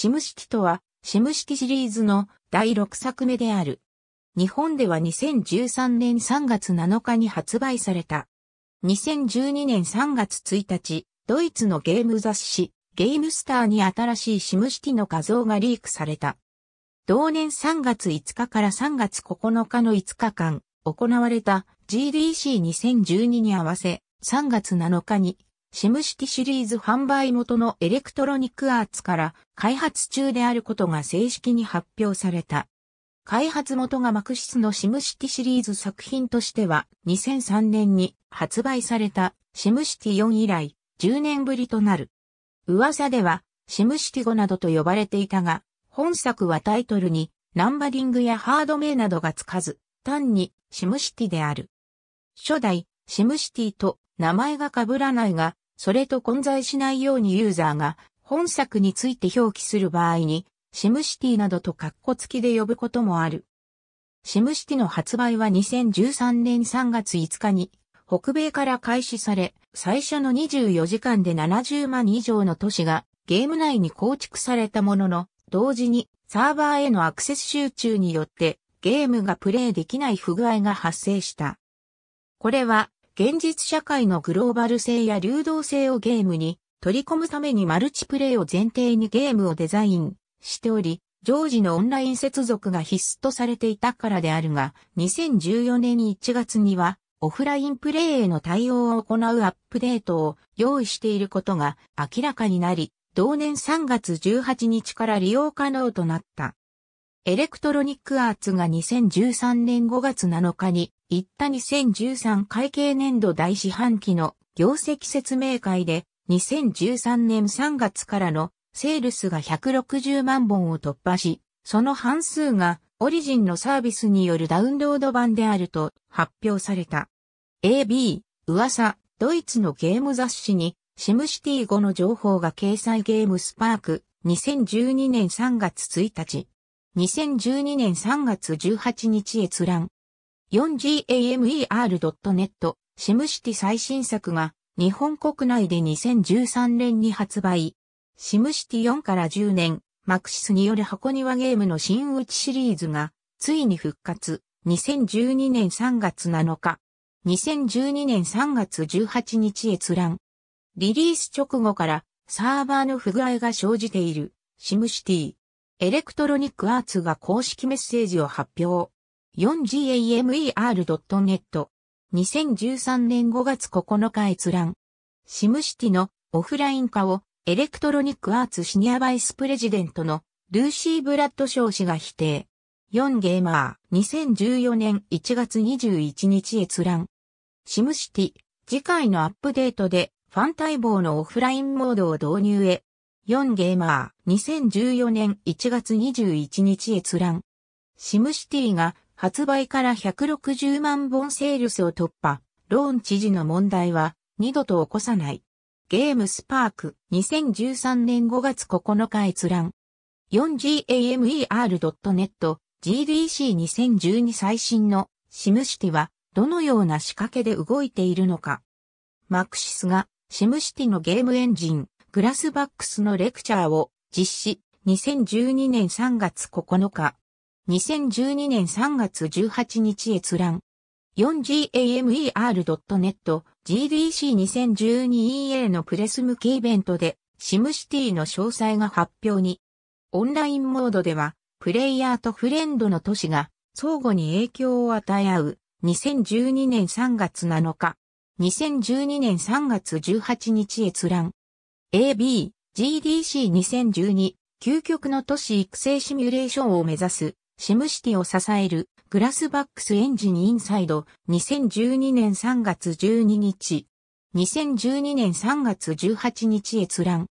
シム式とは、シム式シリーズの第6作目である。日本では2013年3月7日に発売された。2012年3月1日、ドイツのゲーム雑誌、ゲームスターに新しいシム式の画像がリークされた。同年3月5日から3月9日の5日間、行われた GDC2012 に合わせ、3月7日にシムシティシリーズ販売元のエレクトロニックアーツから開発中であることが正式に発表された。開発元が幕室のシムシティシリーズ作品としては2003年に発売されたシムシティ4以来10年ぶりとなる。噂ではシムシティ5などと呼ばれていたが、本作はタイトルにナンバリングやハード名などがつかず、単にシムシティである。初代シムシティと名前が被らないが、それと混在しないようにユーザーが本作について表記する場合に、シムシティなどとカッコ付きで呼ぶこともある。シムシティの発売は2013年3月5日に北米から開始され、最初の24時間で70万以上の都市がゲーム内に構築されたものの、同時にサーバーへのアクセス集中によってゲームがプレイできない不具合が発生した。これは現実社会のグローバル性や流動性をゲームに取り込むためにマルチプレイを前提にゲームをデザインしており、常時のオンライン接続が必須とされていたからであるが、2014年1月にはオフラインプレイへの対応を行うアップデートを用意していることが明らかになり、同年3月18日から利用可能となった。エレクトロニックアーツが2013年5月7日に、行った2013会計年度第四半期の業績説明会で、2013年3月からのセールスが160万本を突破し、その半数がオリジンのサービスによるダウンロード版であると発表された。AB、噂、ドイツのゲーム雑誌に、シムシティ後の情報が掲載ゲームスパーク、2012年3月1日。2012年3月18日閲覧。4gamer.net シムシティ最新作が日本国内で2013年に発売。シムシティ4から10年、マクシスによる箱庭ゲームの新打ちシリーズがついに復活。2012年3月7日。2012年3月18日閲覧。リリース直後からサーバーの不具合が生じているシムシティ。エレクトロニックアーツが公式メッセージを発表。4gamer.net 2013年5月9日閲覧。シムシティのオフライン化をエレクトロニックアーツシニアバイスプレジデントのルーシー・ブラッドショー氏が否定。4ゲーマー2014年1月21日閲覧。シムシティ次回のアップデートでファン待望のオフラインモードを導入へ4ゲーマー、2014年1月21日閲覧。シムシティが発売から160万本セールスを突破。ローン知事の問題は二度と起こさない。ゲームスパーク2013年5月9日閲覧。4gamer.net GDC2012 最新のシムシティはどのような仕掛けで動いているのか。マクシスがシムシティのゲームエンジングラスバックスのレクチャーを実施、2012年3月9日、2012年3月18日閲覧、4gamer.net GDC2012EA のプレス向けイベントで、シムシティの詳細が発表に、オンラインモードでは、プレイヤーとフレンドの都市が相互に影響を与え合う2012年3月7日、2012年3月18日閲覧、AB、GDC2012、究極の都市育成シミュレーションを目指す、シムシティを支える、グラスバックスエンジンインサイド、2012年3月12日、2012年3月18日閲覧。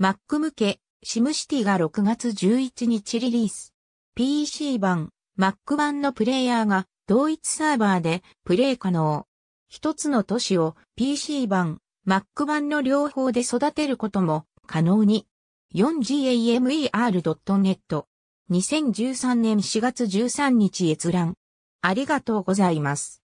Mac 向け、シムシティが6月11日リリース。PC 版、Mac 版のプレイヤーが同一サーバーでプレイ可能。一つの都市を PC 版、Mac 版の両方で育てることも可能に。4gamer.net 2013年4月13日閲覧。ありがとうございます。